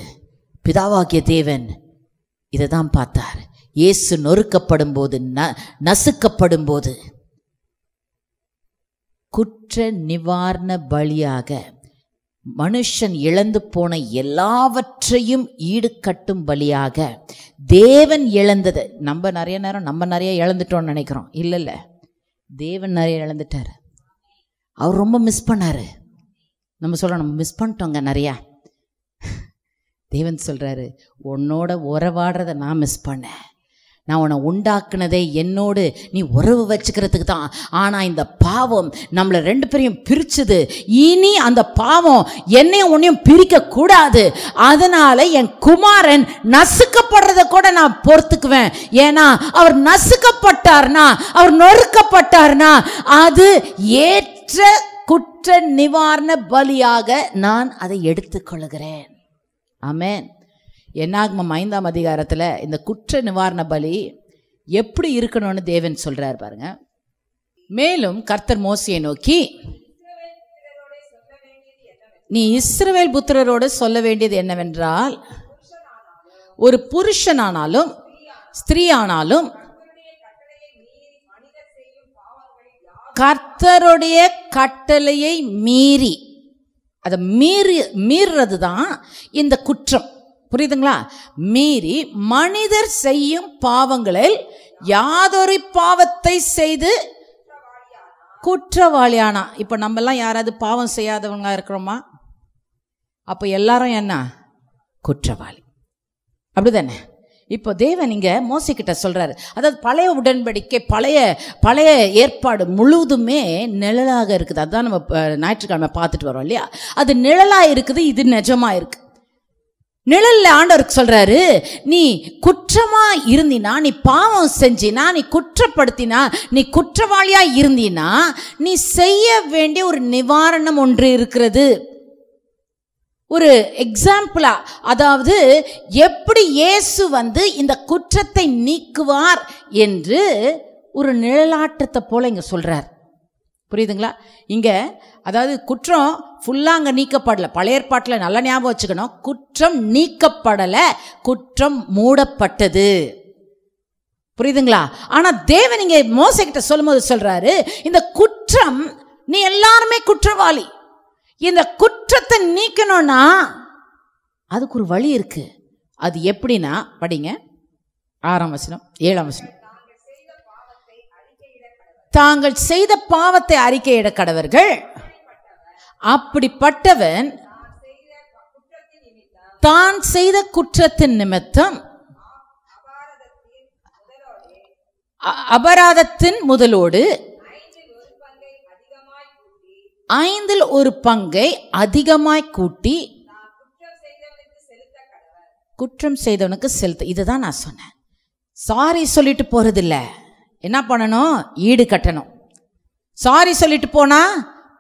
பிதாவாகிய தேவன் இதை தான் பார்த்தார் இயேசு நொறுக்கப்படும் போது ந நசுக்கப்படும் போது குற்ற நிவாரண பலியாக மனுஷன் இழந்து போன எல்லாவற்றையும் ஈடுகட்டும் பலியாக தேவன் இழந்தது நம்ம நிறைய நேரம் நம்ம நிறைய இழந்துட்டோம்னு நினைக்கிறோம் இல்லை இல்லை தேவன் நிறைய இழந்துட்டார் அவர் ரொம்ப மிஸ் பண்ணார் நம்ம சொல்கிறோம் நம்ம மிஸ் பண்ணிட்டோங்க நிறையா தேவன் சொல்கிறாரு உன்னோட உறவாடுறதை நான் மிஸ் பண்ணேன் நான் உன்னை உண்டாக்குனதே என்னோடு நீ உறவு வச்சுக்கிறதுக்கு தான் ஆனால் இந்த பாவம் நம்மளை ரெண்டு பேரையும் பிரிச்சுது இனி அந்த பாவம் என்னையும் உன்னையும் பிரிக்கக்கூடாது அதனால் என் குமாரன் நசுக்கப்படுறத கூட நான் பொறுத்துக்குவேன் ஏன்னா அவர் நசுக்கப்பட்டார்னா அவர் நொறுக்கப்பட்டார்னா அது ஏற்ற குற்ற நிவாரண பலியாக நான் அதை எடுத்துக்கொள்கிறேன் அமேன் என்னாகமம் ஐந்தாம் அதிகாரத்தில் இந்த குற்ற நிவாரண பலி எப்படி இருக்கணும்னு தேவன் சொல்கிறார் பாருங்க மேலும் கர்த்தர் மோசியை நோக்கி நீ இஸ்ரவேல் புத்திரரோடு சொல்ல வேண்டியது என்னவென்றால் ஒரு புருஷனானாலும் ஸ்திரீ ஆனாலும் கர்த்தருடைய கட்டளையை மீறி அதை மீறி மீறுறது தான் இந்த குற்றம் புரியுதுங்களா மீறி மனிதர் செய்யும் பாவங்களில் யாதொரு பாவத்தை செய்து குற்றவாளியானா இப்போ நம்மெல்லாம் யாராவது பாவம் செய்யாதவங்க இருக்கிறோமா அப்போ எல்லாரும் என்ன குற்றவாளி அப்படிதானே இப்போ தேவன் இங்கே மோசிக்கிட்ட சொல்கிறாரு அதாவது பழைய உடன்படிக்கை பழைய பழைய ஏற்பாடு முழுவதுமே நிழலாக இருக்குது அதுதான் நம்ம ஞாயிற்றுக்கிழமை பார்த்துட்டு வரோம் இல்லையா அது நிழலாக இருக்குது இது நிஜமாக இருக்குது நிழல்ல ஆண்டவருக்கு சொல்றாரு நீ குற்றமா இருந்தினா நீ பாவம் செஞ்சினா நீ குற்றப்படுத்தினா நீ குற்றவாளியா இருந்தினா நீ செய்ய வேண்டிய ஒரு நிவாரணம் ஒன்று இருக்கிறது ஒரு எக்ஸாம்பிளா அதாவது எப்படி இயேசு வந்து இந்த குற்றத்தை நீக்குவார் என்று ஒரு நிழலாட்டத்தை போல இங்க சொல்றார் புரியுதுங்களா இங்க அதாவது குற்றம் ஃபுல்லாக அங்கே நீக்கப்படலை பழைய ஏற்பாட்டில் நல்ல ஞாபகம் வச்சுக்கணும் குற்றம் நீக்கப்படலை குற்றம் மூடப்பட்டது புரியுதுங்களா ஆனால் தேவன் இங்கே மோசக்கிட்ட சொல்லும்போது சொல்கிறாரு இந்த குற்றம் நீ எல்லாருமே குற்றவாளி இந்த குற்றத்தை நீக்கணும்னா அதுக்கு ஒரு வழி இருக்குது அது எப்படின்னா படிங்க ஆறாம் வசனம் ஏழாம் வசனம் தாங்கள் செய்த பாவத்தை அறிக்கையிட கடவர்கள் அப்படிப்பட்டவன் தான் செய்த குற்றத்தின் நிமித்தம் அபராதத்தின் முதலோடு ஐந்தில் ஒரு பங்கை அதிகமாய் கூட்டி குற்றம் செய்தவனுக்கு செலுத்த இதுதான் நான் சொன்னேன் சாரி சொல்லிட்டு போறதில்ல என்ன பண்ணணும் ஈடு கட்டணும் சாரி சொல்லிட்டு போனா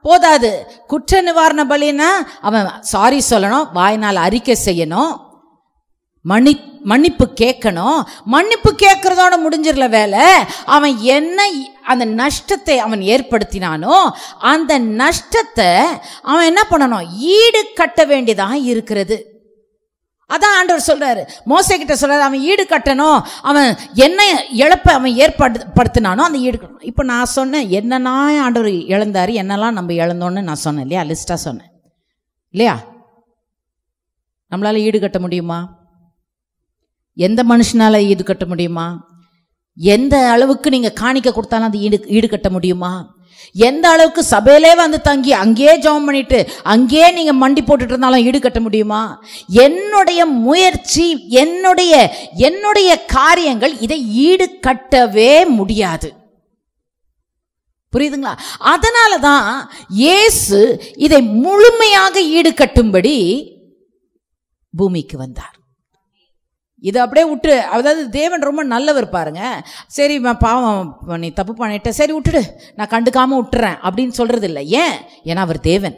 போதாது குற்ற நிவாரண பலின்னா அவன் சாரி சொல்லணும் வாய்நாள் அறிக்கை செய்யணும் மன்னி மன்னிப்பு கேட்கணும் மன்னிப்பு கேட்கறதோட முடிஞ்சிடல வேலை அவன் என்ன அந்த நஷ்டத்தை அவன் ஏற்படுத்தினானோ அந்த நஷ்டத்தை அவன் என்ன பண்ணணும் ஈடு கட்ட வேண்டியதாக இருக்கிறது அதான் ஆண்டவர் சொல்கிறாரு மோசை கிட்ட சொல்கிறார் அவன் ஈடு கட்டணும் அவன் என்ன இழப்பை அவன் ஏற்படுத்தினானோ அந்த ஈடு கட்டணும் இப்போ நான் சொன்னேன் என்னென்னா ஆண்டவர் இழந்தார் என்னெல்லாம் நம்ம இழந்தோன்னு நான் சொன்னேன் இல்லையா லிஸ்ட்டாக சொன்னேன் இல்லையா நம்மளால் ஈடு கட்ட முடியுமா எந்த மனுஷனால் ஈடு கட்ட முடியுமா எந்த அளவுக்கு நீங்கள் காணிக்க கொடுத்தாலும் அது ஈடு ஈடு கட்ட முடியுமா எந்த அளவுக்கு சபையிலே வந்து தங்கி அங்கேயே ஜெபம் பண்ணிட்டு அங்கேயே நீங்க மண்டி போட்டுட்டு இருந்தாலும் ஈடுகட்ட முடியுமா என்னுடைய முயற்சி என்னுடைய என்னுடைய காரியங்கள் இதை ஈடுகட்டவே முடியாது புரியுதுங்களா அதனால தான் ஏசு இதை முழுமையாக ஈடுகட்டும்படி பூமிக்கு வந்தார் இது அப்படியே விட்டு அதாவது தேவன் ரொம்ப நல்லவர் பாருங்க சரி பாவம் நீ தப்பு பண்ணிட்ட சரி விட்டுடு நான் கண்டுக்காமல் விட்டுறேன் அப்படின்னு சொல்றது இல்லை ஏன் ஏன்னா அவர் தேவன்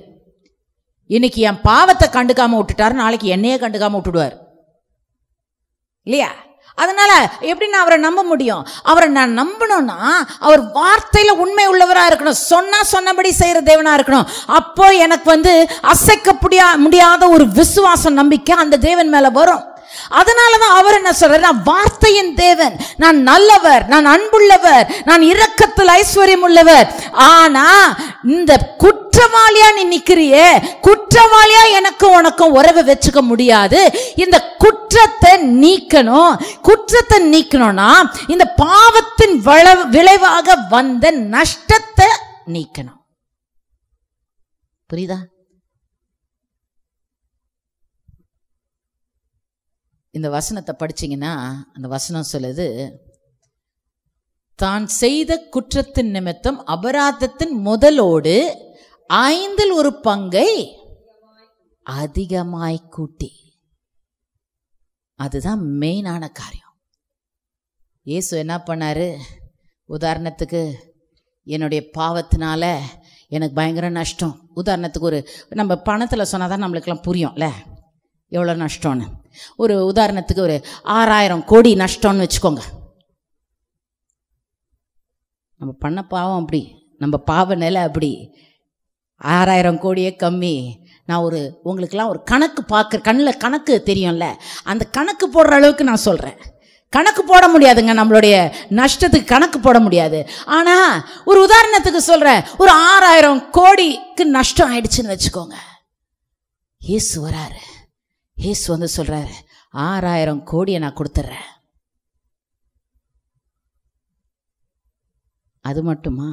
இன்னைக்கு என் பாவத்தை கண்டுக்காமல் விட்டுட்டார் நாளைக்கு என்னையே கண்டுக்காமல் விட்டுடுவார் இல்லையா அதனால எப்படி நான் அவரை நம்ப முடியும் அவரை நான் நம்பணும்னா அவர் வார்த்தையில் உண்மை உள்ளவராக இருக்கணும் சொன்னால் சொன்னபடி செய்கிற தேவனாக இருக்கணும் அப்போ எனக்கு வந்து அசைக்க முடியாத ஒரு விசுவாசம் நம்பிக்கை அந்த தேவன் மேலே வரும் அதனால தான் அவர் என்ன சொல்றாரு நான் வார்த்தையின் தேவன் நான் நல்லவர் நான் அன்புள்ளவர் நான் இரக்கத்தில் ஐஸ்வர்யம் உள்ளவர் ஆனா இந்த குற்றவாளியா நீ நிக்கிறியே குற்றவாளியா எனக்கும் உனக்கும் உறவு வச்சுக்க முடியாது இந்த குற்றத்தை நீக்கணும் குற்றத்தை நீக்கணும்னா இந்த பாவத்தின் விளைவாக வந்த நஷ்டத்தை நீக்கணும் புரியுதா இந்த வசனத்தை படிச்சிங்கன்னா அந்த வசனம் சொல்லுது தான் செய்த குற்றத்தின் நிமித்தம் அபராதத்தின் முதலோடு ஐந்தில் ஒரு பங்கை அதிகமாய் கூட்டி அதுதான் மெயினான காரியம் ஏசு என்ன பண்ணார் உதாரணத்துக்கு என்னுடைய பாவத்தினால எனக்கு பயங்கர நஷ்டம் உதாரணத்துக்கு ஒரு நம்ம பணத்தில் சொன்னால் தான் நம்மளுக்கெல்லாம் புரியும்ல எவ்வளோ நஷ்டம்னு ஒரு உதாரணத்துக்கு ஒரு ஆறாயிரம் கோடி நஷ்டம்னு வச்சுக்கோங்க நம்ம பண்ண பாவம் அப்படி நம்ம பாவ நிலை அப்படி ஆறாயிரம் கோடியே கம்மி நான் ஒரு உங்களுக்கெல்லாம் ஒரு கணக்கு பார்க்குற கண்ணில் கணக்கு தெரியும்ல அந்த கணக்கு போடுற அளவுக்கு நான் சொல்கிறேன் கணக்கு போட முடியாதுங்க நம்மளுடைய நஷ்டத்துக்கு கணக்கு போட முடியாது ஆனால் ஒரு உதாரணத்துக்கு சொல்கிறேன் ஒரு ஆறாயிரம் கோடிக்கு நஷ்டம் ஆயிடுச்சுன்னு வச்சுக்கோங்க ஏசு வராரு இயேசு வந்து சொல்கிறாரு ஆறாயிரம் கோடியை நான் கொடுத்துட்றேன் அது மட்டுமா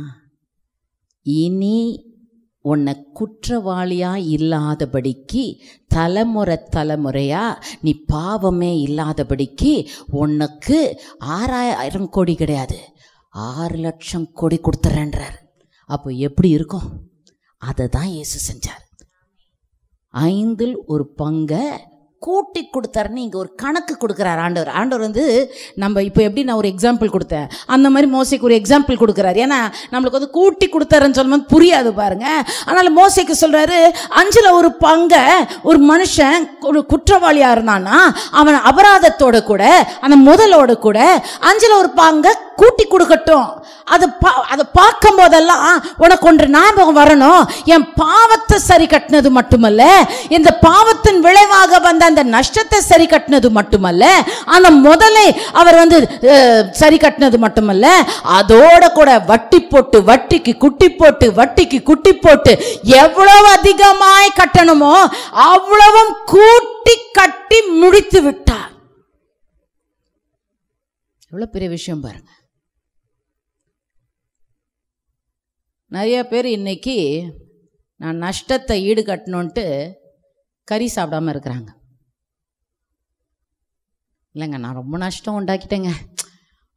இனி உன்னை குற்றவாளியாக இல்லாதபடிக்கு தலைமுறை தலைமுறையாக நீ பாவமே இல்லாதபடிக்கு உனக்கு ஆறாயிரம் கோடி கிடையாது ஆறு லட்சம் கோடி கொடுத்துறேன்றார் அப்போ எப்படி இருக்கும் அதை தான் இயேசு செஞ்சார் ஐந்தில் ஒரு பங்கை கூட்டி கொடுத்தாருன்னு இங்கே ஒரு கணக்கு கொடுக்குறார் ஆண்டவர் ஆண்டவர் வந்து நம்ம இப்போ எப்படி நான் ஒரு எக்ஸாம்பிள் கொடுத்தேன் அந்த மாதிரி மோசைக்கு ஒரு எக்ஸாம்பிள் கொடுக்குறாரு ஏன்னா நம்மளுக்கு வந்து கூட்டி கொடுத்தாருன்னு சொல்லும்போது புரியாது பாருங்க அதனால் மோசைக்கு சொல்கிறாரு அஞ்சில் ஒரு பங்கை ஒரு மனுஷன் ஒரு குற்றவாளியாக இருந்தான்னா அவன் அபராதத்தோட கூட அந்த முதலோட கூட அஞ்சில் ஒரு பங்கை கூட்டி கொடுக்கட்டும் அது பா அதை பார்க்கும் போதெல்லாம் உனக்கு ஒன்று ஞாபகம் வரணும் என் பாவத்தை சரி கட்டினது மட்டுமல்ல இந்த பாவத்தின் விளைவாக வந்த அந்த நஷ்டத்தை சரி கட்டினது மட்டுமல்ல ஆனால் முதலே அவர் வந்து சரி கட்டினது மட்டுமல்ல அதோட கூட வட்டி போட்டு வட்டிக்கு குட்டி போட்டு வட்டிக்கு குட்டி போட்டு எவ்வளவு அதிகமாய் கட்டணுமோ அவ்வளவும் கூட்டி கட்டி முடித்து விட்டார் எவ்வளோ பெரிய விஷயம் பாருங்கள் நிறையா பேர் இன்றைக்கி நான் நஷ்டத்தை ஈடு கட்டணுன்ட்டு கறி சாப்பிடாமல் இருக்கிறாங்க இல்லைங்க நான் ரொம்ப நஷ்டம் உண்டாக்கிட்டேங்க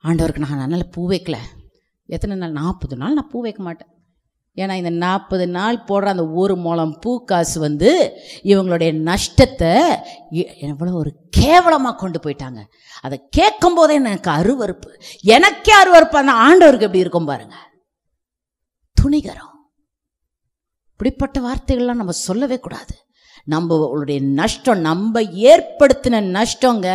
ஆண்டவருக்கு நான் நல்ல பூ வைக்கல எத்தனை நாள் நாற்பது நாள் நான் பூ வைக்க மாட்டேன் ஏன்னா இந்த நாற்பது நாள் போடுற அந்த ஒரு மூலம் பூ காசு வந்து இவங்களுடைய நஷ்டத்தை எவ்வளோ ஒரு கேவலமாக கொண்டு போயிட்டாங்க அதை கேட்கும் எனக்கு அருவறுப்பு எனக்கே அந்த ஆண்டவருக்கு எப்படி இருக்கும் பாருங்கள் துணிகரம் இப்படிப்பட்ட வார்த்தைகள்லாம் நம்ம சொல்லவே கூடாது நம்மளுடைய நஷ்டம் நம்ம ஏற்படுத்தின நஷ்டங்க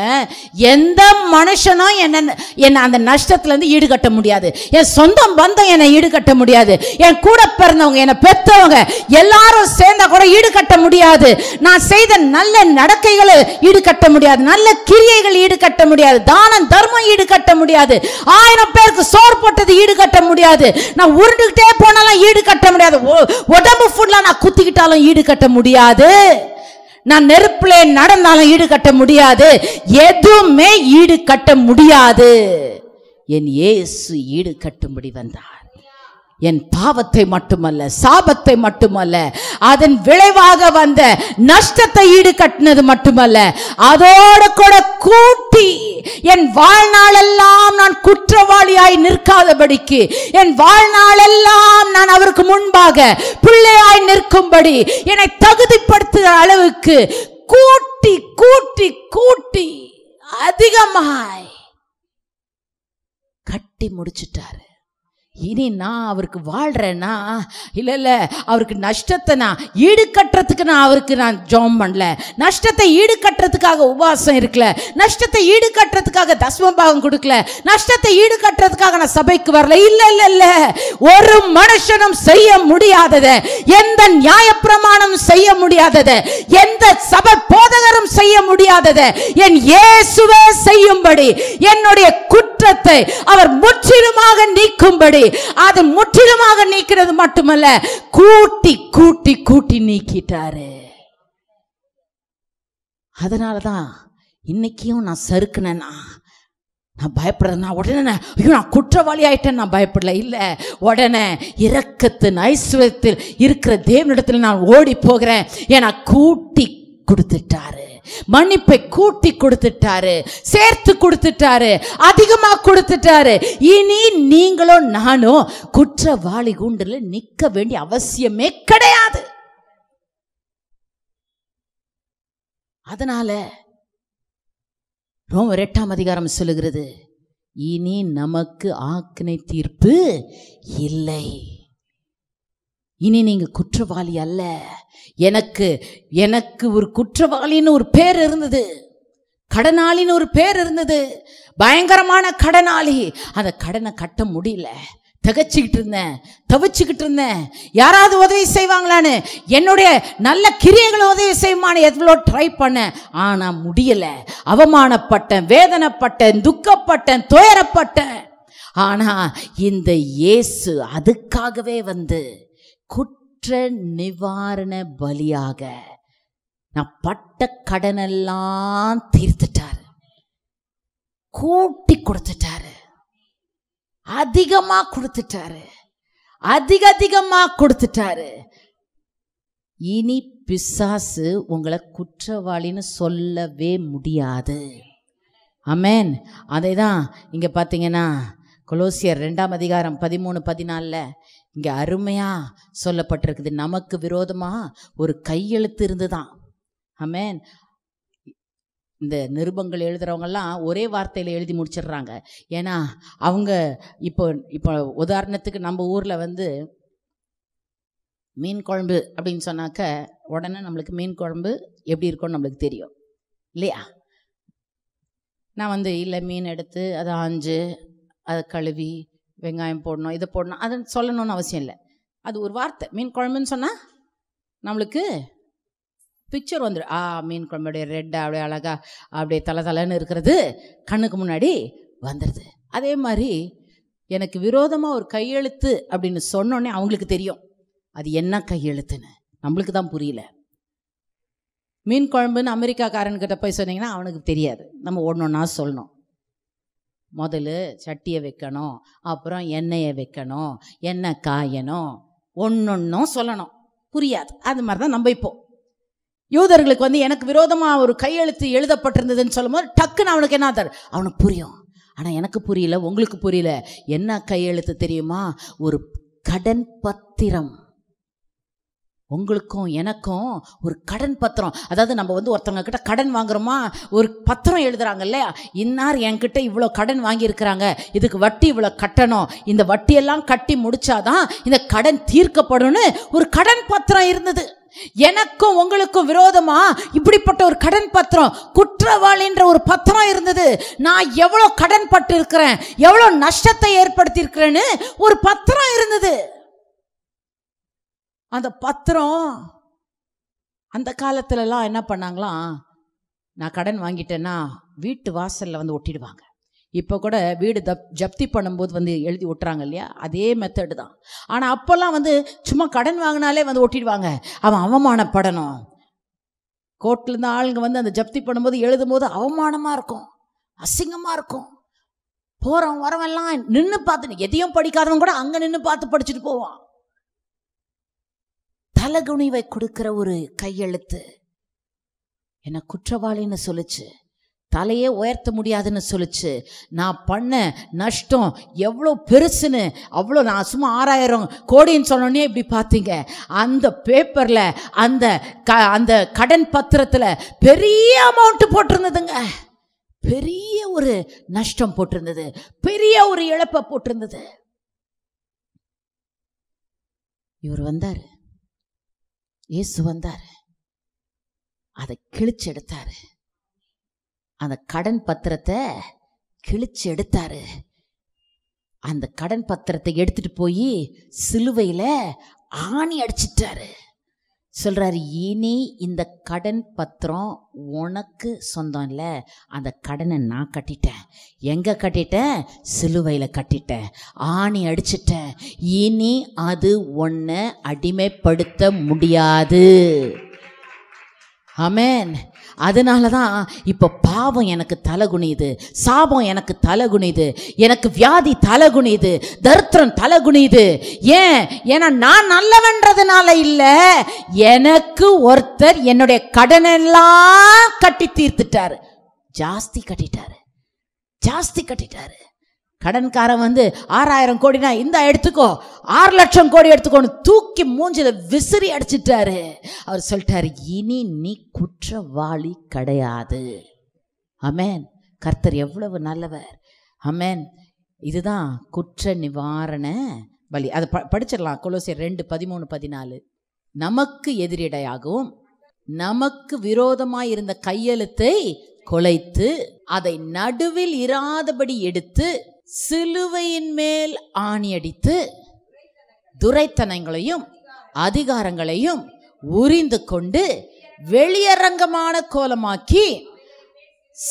எந்த மனுஷனும் என்ன என்னை அந்த நஷ்டத்துலேருந்து ஈடுகட்ட முடியாது என் சொந்த பந்தம் என்னை ஈடுகட்ட முடியாது என் கூட பிறந்தவங்க என்னை பெற்றவங்க எல்லாரும் சேர்ந்தா கூட ஈடுகட்ட முடியாது நான் செய்த நல்ல நடக்கைகளை ஈடுகட்ட முடியாது நல்ல கிரியைகள் ஈடுகட்ட முடியாது தானம் தர்மம் ஈடுகட்ட முடியாது ஆயிரம் பேருக்கு சோறு போட்டது ஈடுகட்ட முடியாது நான் உருண்டுகிட்டே போனாலும் ஈடுகட்ட முடியாது உடம்பு ஃபுல்லாக நான் குத்திக்கிட்டாலும் ஈடுகட்ட முடியாது நான் நெருப்பிலே நடந்தாலும் ஈடுகட்ட முடியாது எதுவுமே ஈடுகட்ட முடியாது என் ஏசு ஈடுகட்டும்படி வந்தார் என் பாவத்தை மட்டுமல்ல சாபத்தை மட்டுமல்ல அதன் விளைவாக வந்த நஷ்டத்தை ஈடு கட்டினது மட்டுமல்ல அதோட கூட கூட்டி என் வாழ்நாளெல்லாம் நான் குற்றவாளியாய் நிற்காதபடிக்கு என் வாழ்நாளெல்லாம் நான் அவருக்கு முன்பாக பிள்ளையாய் நிற்கும்படி என்னை தகுதிப்படுத்துகிற அளவுக்கு கூட்டி கூட்டி கூட்டி அதிகமாய் கட்டி முடிச்சிட்டாரு இனி நான் அவருக்கு வாழ்கிறேன்னா இல்லை இல்லை அவருக்கு நஷ்டத்தை நான் ஈடுகட்டுறதுக்கு நான் அவருக்கு நான் ஜோம் பண்ணல நஷ்டத்தை ஈடுகட்டுறதுக்காக உபவாசம் இருக்கல நஷ்டத்தை ஈடுகட்டுறதுக்காக தஸ்மபாகம் கொடுக்கல நஷ்டத்தை ஈடுகட்டுறதுக்காக நான் சபைக்கு வரல இல்லை இல்லை இல்லை ஒரு மனுஷனும் செய்ய முடியாததை எந்த நியாயப்பிரமாணம் செய்ய முடியாததை எந்த சபை போதகரும் செய்ய முடியாததை என் இயேசுவே செய்யும்படி என்னுடைய குற்றத்தை அவர் முற்றிலுமாக நீக்கும்படி அது முற்றிலுமாக நீக்கிறது மட்டுமல்ல கூட்டி கூட்டி கூட்டி நீக்கிட்டாரு அதனால தான் இன்னைக்கும் நான் சறுக்குனேன்னா நான் பயப்படுறேன் நான் உடனே ஐயோ நான் குற்றவாளி ஆயிட்டேன் நான் பயப்படல இல்லை உடனே இரக்கத்தின் ஐஸ்வரத்தில் இருக்கிற தேவனிடத்தில் நான் ஓடி போகிறேன் என கூட்டி கொடுத்துட்டாரு மன்னிப்பை கூட்டி கொடுத்துட்டாரு சேர்த்து கொடுத்துட்டாரு அதிகமா கொடுத்துட்டாரு இனி நீங்களும் நானும் குற்றவாளி கூண்டில் நிற்க வேண்டிய அவசியமே கிடையாது அதனால ரொம்ப எட்டாம் அதிகாரம் சொல்லுகிறது இனி நமக்கு ஆக்கினை தீர்ப்பு இல்லை இனி நீங்கள் குற்றவாளி அல்ல எனக்கு எனக்கு ஒரு குற்றவாளின்னு ஒரு பேர் இருந்தது கடனாளின்னு ஒரு பேர் இருந்தது பயங்கரமான கடனாளி அந்த கடனை கட்ட முடியல திகச்சிக்கிட்டு இருந்தேன் தவிச்சுக்கிட்டு இருந்தேன் யாராவது உதவி செய்வாங்களான்னு என்னுடைய நல்ல கிரியைகளை உதவி செய்யுமான்னு எவ்வளோ ட்ரை பண்ணேன் ஆனால் முடியலை அவமானப்பட்டேன் வேதனைப்பட்டேன் துக்கப்பட்டேன் துயரப்பட்டேன் ஆனால் இந்த இயேசு அதுக்காகவே வந்து குற்ற நிவாரண பலியாக நான் பட்ட கடனெல்லாம் தீர்த்துட்டாரு கூட்டி கொடுத்துட்டாரு அதிகமாக கொடுத்துட்டாரு அதிக அதிகமாக கொடுத்துட்டாரு இனி பிசாசு உங்களை குற்றவாளின்னு சொல்லவே முடியாது அமேன் அதே தான் இங்கே பார்த்தீங்கன்னா கொலோசியர் ரெண்டாம் அதிகாரம் பதிமூணு பதினாலில் இங்கே அருமையாக சொல்லப்பட்டிருக்குது நமக்கு விரோதமாக ஒரு கையெழுத்து இருந்து தான் அமேன் இந்த நிருபங்கள் எழுதுகிறவங்கெல்லாம் ஒரே வார்த்தையில் எழுதி முடிச்சிடுறாங்க ஏன்னா அவங்க இப்போ இப்போ உதாரணத்துக்கு நம்ம ஊரில் வந்து மீன் குழம்பு அப்படின்னு சொன்னாக்க உடனே நம்மளுக்கு மீன் குழம்பு எப்படி இருக்கும்னு நம்மளுக்கு தெரியும் இல்லையா நான் வந்து இல்லை மீன் எடுத்து அதை ஆஞ்சு அதை கழுவி வெங்காயம் போடணும் இதை போடணும் அதை சொல்லணும்னு அவசியம் இல்லை அது ஒரு வார்த்தை மீன் குழம்புன்னு சொன்னால் நம்மளுக்கு பிக்சர் வந்துடும் ஆ மீன் அப்படியே ரெட்டாக அப்படியே அழகாக அப்படியே தலை தலைன்னு இருக்கிறது கண்ணுக்கு முன்னாடி வந்துடுது அதே மாதிரி எனக்கு விரோதமாக ஒரு கையெழுத்து அப்படின்னு சொன்னோன்னே அவங்களுக்கு தெரியும் அது என்ன கையெழுத்துன்னு நம்மளுக்கு தான் புரியல மீன் குழம்புன்னு அமெரிக்காக்காரன்கிட்ட போய் சொன்னீங்கன்னா அவனுக்கு தெரியாது நம்ம ஒன்று ஒன்றா சொல்லணும் முதல்ல சட்டியை வைக்கணும் அப்புறம் எண்ணெயை வைக்கணும் எண்ணெய் காயணும் ஒன்றொன்றும் சொல்லணும் புரியாது அது மாதிரி தான் நம்ம இப்போ யூதர்களுக்கு வந்து எனக்கு விரோதமாக ஒரு கையெழுத்து எழுதப்பட்டிருந்ததுன்னு சொல்லும்போது டக்குன்னு அவனுக்கு என்ன தர் அவனுக்கு புரியும் ஆனால் எனக்கு புரியல உங்களுக்கு புரியல என்ன கையெழுத்து தெரியுமா ஒரு கடன் பத்திரம் உங்களுக்கும் எனக்கும் ஒரு கடன் பத்திரம் அதாவது நம்ம வந்து ஒருத்தவங்க கிட்ட கடன் வாங்குறோமா ஒரு பத்திரம் எழுதுறாங்க இல்லையா இன்னார் என்கிட்ட இவ்வளோ கடன் வாங்கியிருக்கிறாங்க இதுக்கு வட்டி இவ்வளோ கட்டணும் இந்த வட்டியெல்லாம் கட்டி முடிச்சாதான் இந்த கடன் தீர்க்கப்படும்னு ஒரு கடன் பத்திரம் இருந்தது எனக்கும் உங்களுக்கும் விரோதமா இப்படிப்பட்ட ஒரு கடன் பத்திரம் குற்றவாளின்ற ஒரு பத்திரம் இருந்தது நான் எவ்வளோ கடன் பட்டு இருக்கிறேன் எவ்வளோ நஷ்டத்தை இருக்கிறேன்னு ஒரு பத்திரம் இருந்தது அந்த பத்திரம் அந்த காலத்துலலாம் என்ன பண்ணாங்களாம் நான் கடன் வாங்கிட்டேன்னா வீட்டு வாசலில் வந்து ஒட்டிடுவாங்க இப்போ கூட வீடு தப் ஜப்தி பண்ணும்போது வந்து எழுதி ஒட்டுறாங்க இல்லையா அதே மெத்தடு தான் ஆனால் அப்போல்லாம் வந்து சும்மா கடன் வாங்கினாலே வந்து ஒட்டிடுவாங்க அவன் அவமானப்படணும் கோர்ட்லேருந்து ஆளுங்க வந்து அந்த ஜப்தி பண்ணும்போது எழுதும் போது அவமானமாக இருக்கும் அசிங்கமாக இருக்கும் போகிறவன் வரவெல்லாம் நின்று பார்த்து எதையும் படிக்காதவன் கூட அங்கே நின்று பார்த்து படிச்சுட்டு போவான் தலகுணிவை கொடுக்கிற ஒரு கையெழுத்து என்னை குற்றவாளின்னு சொல்லிச்சு தலையே உயர்த்த முடியாதுன்னு சொல்லிச்சு நான் பண்ண நஷ்டம் எவ்வளோ பெருசுன்னு அவ்வளோ நான் சும்மா ஆறாயிரம் கோடின்னு சொன்னோன்னே இப்படி பார்த்தீங்க அந்த பேப்பரில் அந்த க அந்த கடன் பத்திரத்தில் பெரிய அமௌண்ட்டு போட்டிருந்ததுங்க பெரிய ஒரு நஷ்டம் போட்டிருந்தது பெரிய ஒரு இழப்பை போட்டிருந்தது இவர் வந்தார் இயேசு வந்தார் அதை கிழிச்சு எடுத்தார் அந்த கடன் பத்திரத்தை கிழிச்சு எடுத்தார் அந்த கடன் பத்திரத்தை எடுத்துகிட்டு போய் சிலுவையில் ஆணி அடிச்சிட்டாரு சொல்கிறார் இனி இந்த கடன் பத்திரம் உனக்கு சொந்தம் இல்லை அந்த கடனை நான் கட்டிட்டேன் எங்கே கட்டிட்டேன் சிலுவையில் கட்டிட்டேன் ஆணி அடிச்சிட்டேன் இனி அது ஒன்றை அடிமைப்படுத்த முடியாது அமேன் அதனால தான் இப்போ பாவம் எனக்கு தலை குனியுது சாபம் எனக்கு தலை எனக்கு வியாதி தலை குனியுது தலகுனியுது தலை ஏன் ஏன்னா நான் நல்லவன்றதுனால இல்லை எனக்கு ஒருத்தர் என்னுடைய கடனெல்லாம் கட்டி தீர்த்துட்டார் ஜாஸ்தி கட்டிட்டாரு ஜாஸ்தி கட்டிட்டாரு கடன்காரன் வந்து ஆறாயிரம் கோடினா இந்த எடுத்துக்கோ ஆறு லட்சம் கோடி எடுத்துக்கோன்னு தூக்கி மூஞ்சில விசிறி அடிச்சிட்டாரு அவர் சொல்லிட்டாரு இனி நீ குற்றவாளி கிடையாது அமேன் கர்த்தர் எவ்வளவு நல்லவர் அமேன் இதுதான் குற்ற நிவாரண வழி அதை ப படிச்சிடலாம் கொலோசி ரெண்டு பதிமூணு பதினாலு நமக்கு எதிரிடையாகவும் நமக்கு விரோதமாய் இருந்த கையெழுத்தை கொலைத்து அதை நடுவில் இராதபடி எடுத்து சிலுவையின் மேல் ஆணியடித்து துரைத்தனங்களையும் அதிகாரங்களையும் உரிந்து கொண்டு வெளியரங்கமான கோலமாக்கி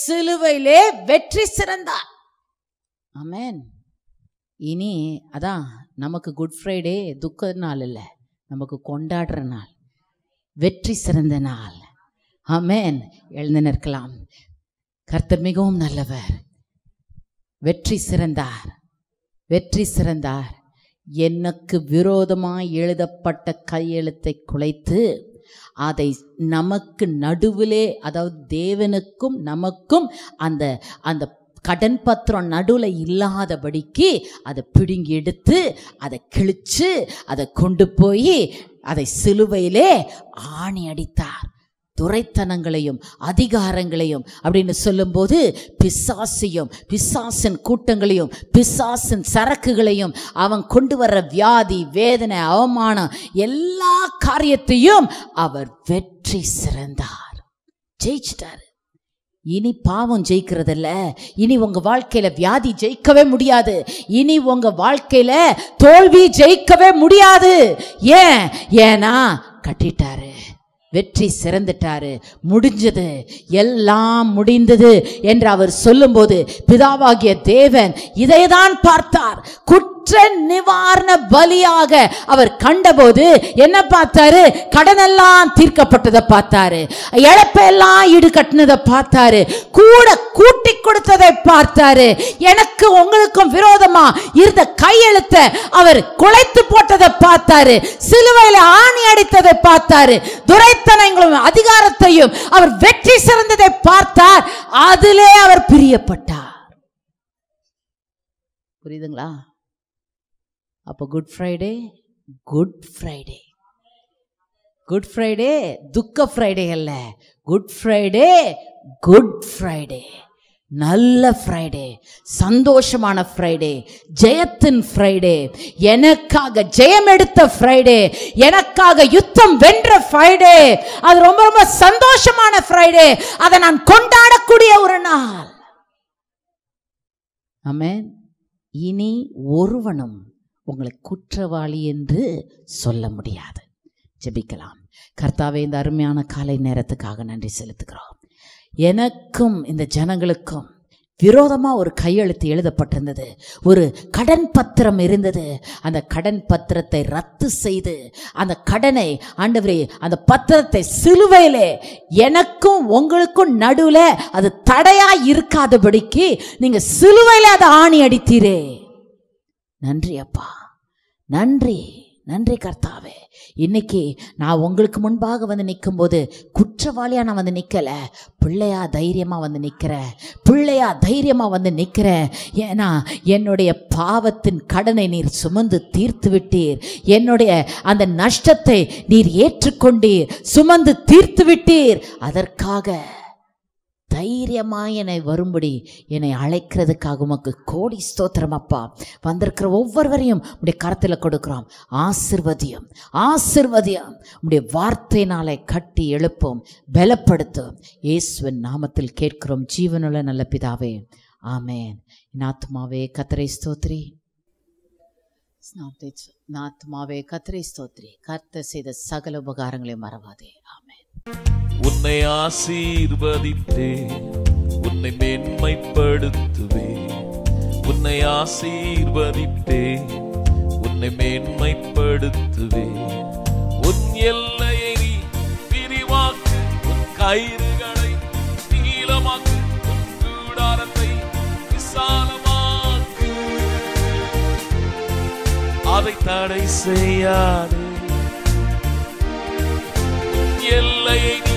சிலுவையிலே வெற்றி சிறந்தார் ஆமேன் இனி அதான் நமக்கு குட் ஃப்ரைடே துக்க நாள் இல்லை நமக்கு கொண்டாடுற நாள் வெற்றி சிறந்த நாள் ஆமேன் எழுந்து நிற்கலாம் கர்த்தர் மிகவும் நல்லவர் வெற்றி சிறந்தார் வெற்றி சிறந்தார் எனக்கு விரோதமாய் எழுதப்பட்ட கையெழுத்தை குலைத்து அதை நமக்கு நடுவிலே அதாவது தேவனுக்கும் நமக்கும் அந்த அந்த கடன் பத்திரம் நடுவில் இல்லாதபடிக்கு அதை பிடுங்கி எடுத்து அதை கிழித்து அதை கொண்டு போய் அதை சிலுவையிலே ஆணி அடித்தார் துரைத்தனங்களையும் அதிகாரங்களையும் அப்படின்னு சொல்லும்போது பிசாசையும் பிசாசின் கூட்டங்களையும் பிசாசின் சரக்குகளையும் அவன் கொண்டு வர்ற வியாதி வேதனை அவமானம் எல்லா காரியத்தையும் அவர் வெற்றி சிறந்தார் ஜெயிச்சிட்டார் இனி பாவம் ஜெயிக்கிறதில்ல இனி உங்கள் வாழ்க்கையில் வியாதி ஜெயிக்கவே முடியாது இனி உங்கள் வாழ்க்கையில் தோல்வி ஜெயிக்கவே முடியாது ஏன் ஏன்னா கட்டிட்டாரு வெற்றி சிறந்துட்டாரு முடிஞ்சது எல்லாம் முடிந்தது என்று அவர் சொல்லும்போது பிதாவாகிய தேவன் இதைதான் பார்த்தார் குட் குற்ற நிவாரண பலியாக அவர் கண்டபோது என்ன பார்த்தாரு கடனெல்லாம் தீர்க்கப்பட்டதை பார்த்தாரு இழப்பெல்லாம் ஈடுகட்டினதை பார்த்தாரு கூட கூட்டி கொடுத்ததை பார்த்தாரு எனக்கு உங்களுக்கும் விரோதமா இருந்த கையெழுத்த அவர் குலைத்து போட்டதை பார்த்தாரு சிலுவையில் ஆணி அடித்ததை பார்த்தாரு துரைத்தனங்களும் அதிகாரத்தையும் அவர் வெற்றி சிறந்ததை பார்த்தார் அதிலே அவர் பிரியப்பட்டார் புரியுதுங்களா அப்போ good Friday good Friday good Friday துக்க ஃப்ரைடே அல்ல குட் ஃப்ரைடே குட் ஃப்ரைடே நல்ல ஃப்ரைடே சந்தோஷமான ஃப்ரைடே ஜெயத்தின் ஃப்ரைடே எனக்காக ஜெயம் எடுத்த ஃப்ரைடே எனக்காக யுத்தம் வென்ற ஃப்ரைடே அது ரொம்ப ரொம்ப சந்தோஷமான ஃப்ரைடே அதை நான் கொண்டாடக்கூடிய ஒரு நாள் ஆமே இனி ஒருவனும் உங்களை குற்றவாளி என்று சொல்ல முடியாது ஜெபிக்கலாம் கர்த்தாவே இந்த அருமையான காலை நேரத்துக்காக நன்றி செலுத்துகிறோம் எனக்கும் இந்த ஜனங்களுக்கும் விரோதமாக ஒரு கையெழுத்து எழுதப்பட்டிருந்தது ஒரு கடன் பத்திரம் இருந்தது அந்த கடன் பத்திரத்தை ரத்து செய்து அந்த கடனை ஆண்டவரே அந்த பத்திரத்தை சிலுவையிலே எனக்கும் உங்களுக்கும் நடுவில் அது தடையா இருக்காதபடிக்கு நீங்கள் சிலுவையில் அதை ஆணி அடித்தீரே நன்றி அப்பா நன்றி நன்றி கர்த்தாவே இன்னைக்கு நான் உங்களுக்கு முன்பாக வந்து நிற்கும் போது குற்றவாளியாக நான் வந்து நிற்கலை பிள்ளையா தைரியமாக வந்து நிற்கிறேன் பிள்ளையா தைரியமாக வந்து நிற்கிறேன் ஏன்னா என்னுடைய பாவத்தின் கடனை நீர் சுமந்து தீர்த்து விட்டீர் என்னுடைய அந்த நஷ்டத்தை நீர் ஏற்றுக்கொண்டீர் சுமந்து தீர்த்து விட்டீர் அதற்காக தைரியமாக என்னை வரும்படி என்னை அழைக்கிறதுக்காக உமக்கு கோடி ஸ்தோத்திரம் அப்பா வந்திருக்கிற ஒவ்வொருவரையும் உடைய கரத்தில் கொடுக்குறோம் ஆசிர்வதியம் ஆசிர்வதியம் உடைய வார்த்தையினாலே கட்டி எழுப்போம் பலப்படுத்தும் இயேசுவின் நாமத்தில் கேட்கிறோம் ஜீவனுள்ள நல்ல பிதாவே ஆமேன் நாத்மாவே கத்திரை ஸ்தோத்ரி நாத்மாவே கத்திரை ஸ்தோத்ரி கர்த்த செய்த சகல உபகாரங்களையும் மறவாதே ஆமேன் உன்னை ஆசீர்வதித்தே உன்னை மேன்மைப்படுத்துவே உன்னை ஆசீர்வதித்தே உன்னை மேன்மைப்படுத்துவே உன் எல்லையை நீ விரிவாக்கு உன் கயிறுகளை நீளமாக்கு உன் கூடாரத்தை விசாலமாக்கு அதை தடை செய்யாதே எல்லை